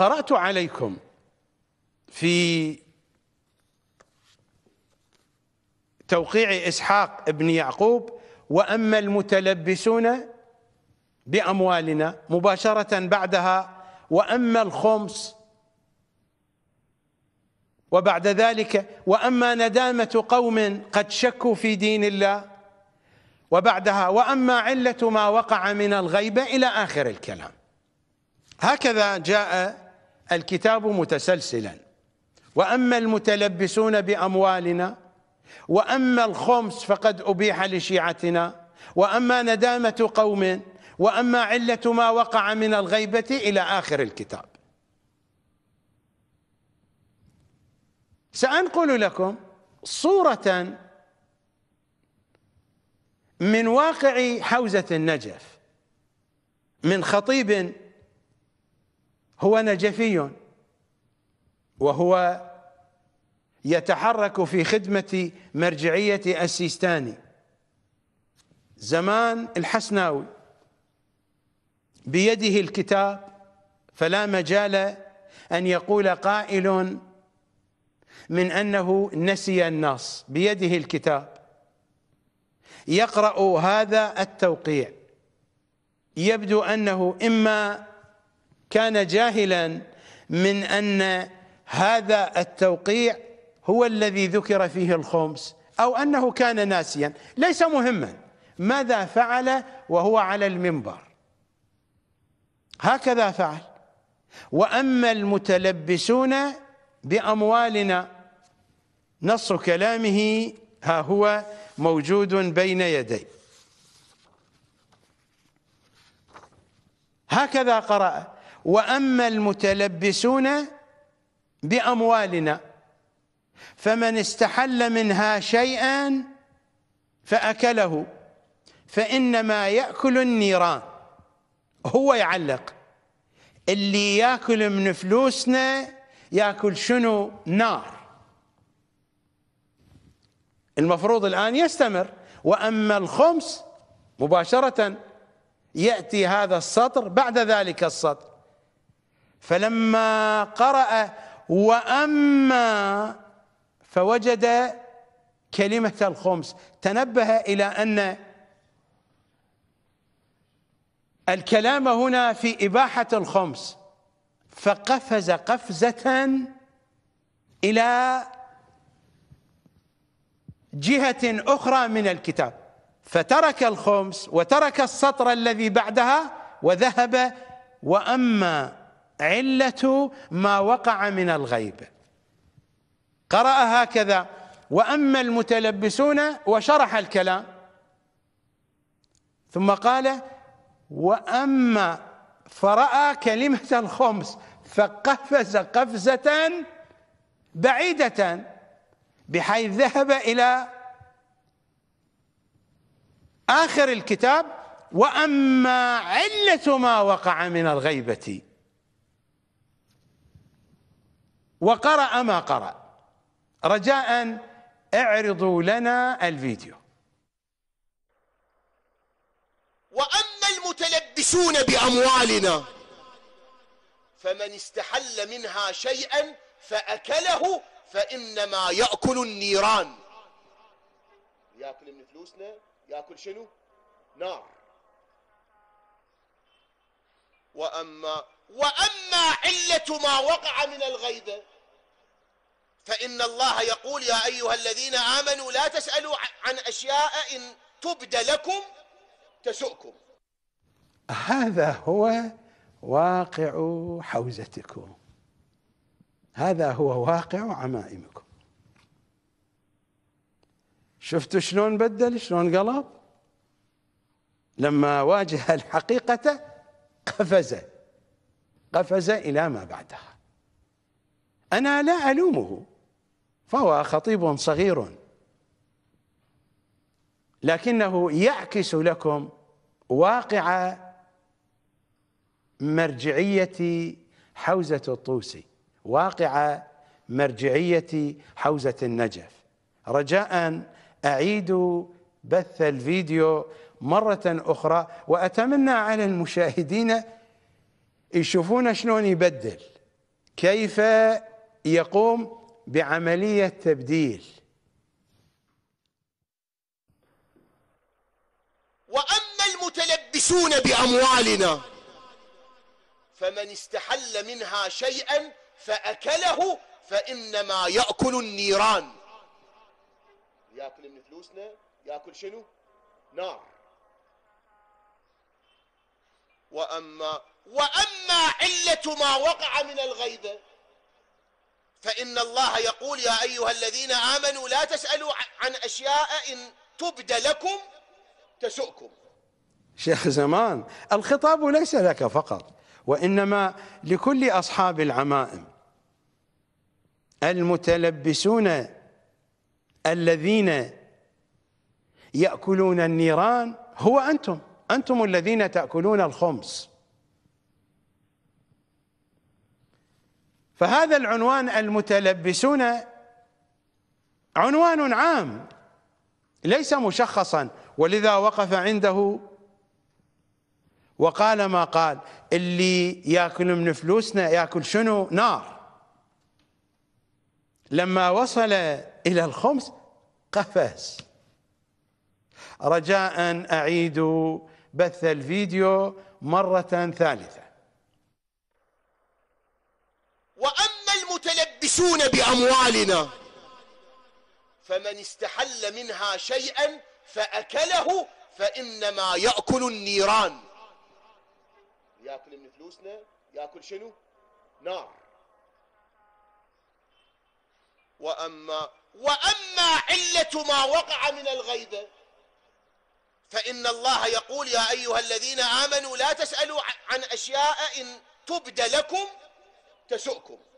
قرأت عليكم في توقيع إسحاق بن يعقوب وأما المتلبسون بأموالنا مباشرة بعدها وأما الخمس وبعد ذلك وأما ندامة قوم قد شكوا في دين الله وبعدها وأما علة ما وقع من الغيبة إلى آخر الكلام هكذا جاء الكتاب متسلسلا وأما المتلبسون بأموالنا وأما الخمس فقد أبيح لشيعتنا وأما ندامة قوم وأما علة ما وقع من الغيبة إلى آخر الكتاب سأنقل لكم صورة من واقع حوزة النجف من خطيب هو نجفي وهو يتحرك في خدمة مرجعية السيستاني زمان الحسناوي بيده الكتاب فلا مجال أن يقول قائل من أنه نسي النص بيده الكتاب يقرأ هذا التوقيع يبدو أنه إما كان جاهلا من أن هذا التوقيع هو الذي ذكر فيه الخمس أو أنه كان ناسيا ليس مهما ماذا فعل وهو على المنبر هكذا فعل وأما المتلبسون بأموالنا نص كلامه ها هو موجود بين يدي هكذا قرأ وأما المتلبسون بأموالنا فمن استحل منها شيئا فأكله فإنما يأكل النيران هو يعلق اللي ياكل من فلوسنا ياكل شنو نار المفروض الآن يستمر وأما الخمس مباشرة يأتي هذا السطر بعد ذلك السطر فلما قرأ وأما فوجد كلمة الخمس تنبه إلى أن الكلام هنا في إباحة الخمس فقفز قفزة إلى جهة أخرى من الكتاب فترك الخمس وترك السطر الذي بعدها وذهب وأما علة ما وقع من الغيب قرأ هكذا وأما المتلبسون وشرح الكلام ثم قال وأما فرأى كلمة الخمس فقفز قفزة بعيدة بحيث ذهب إلى آخر الكتاب وأما علة ما وقع من الغيبة وقرأ ما قرأ رجاء اعرضوا لنا الفيديو وأما المتلبسون بأموالنا فمن استحل منها شيئا فأكله فإنما يأكل النيران يأكل من فلوسنا يأكل شنو نار وأما وأما علة ما وقع من الغيبة فإن الله يقول يا أيها الذين آمنوا لا تسألوا عن أشياء إن تبد لكم تسؤكم هذا هو واقع حوزتكم هذا هو واقع عمائمكم شفتوا شلون بدل شلون قلب لما واجه الحقيقة قفز قفز إلى ما بعدها أنا لا ألومه فهو خطيب صغير لكنه يعكس لكم واقع مرجعيه حوزه الطوسي واقع مرجعيه حوزه النجف رجاء أعيد بث الفيديو مره اخرى واتمنى على المشاهدين يشوفون شلون يبدل كيف يقوم بعملية تبديل وأما المتلبسون بأموالنا فمن استحل منها شيئا فأكله فإنما يأكل النيران يأكل من فلوسنا يأكل شنو نار وأما وأما علة ما وقع من الغيبة فإن الله يقول يا أيها الذين آمنوا لا تسألوا عن أشياء إن تبد لكم تسؤكم شيخ زمان الخطاب ليس لك فقط وإنما لكل أصحاب العمائم المتلبسون الذين يأكلون النيران هو أنتم أنتم الذين تأكلون الخمس فهذا العنوان المتلبسون عنوان عام ليس مشخصا ولذا وقف عنده وقال ما قال اللي ياكل من فلوسنا ياكل شنو نار لما وصل الى الخمس قفز رجاء اعيد بث الفيديو مره ثالثه يفتون بأموالنا فمن استحل منها شيئا فأكله فإنما يأكل النيران يأكل من فلوسنا يأكل شنو نار وأما وأما علة ما وقع من الغيبة فإن الله يقول يا أيها الذين آمنوا لا تسألوا عن أشياء إن تبد لكم تسؤكم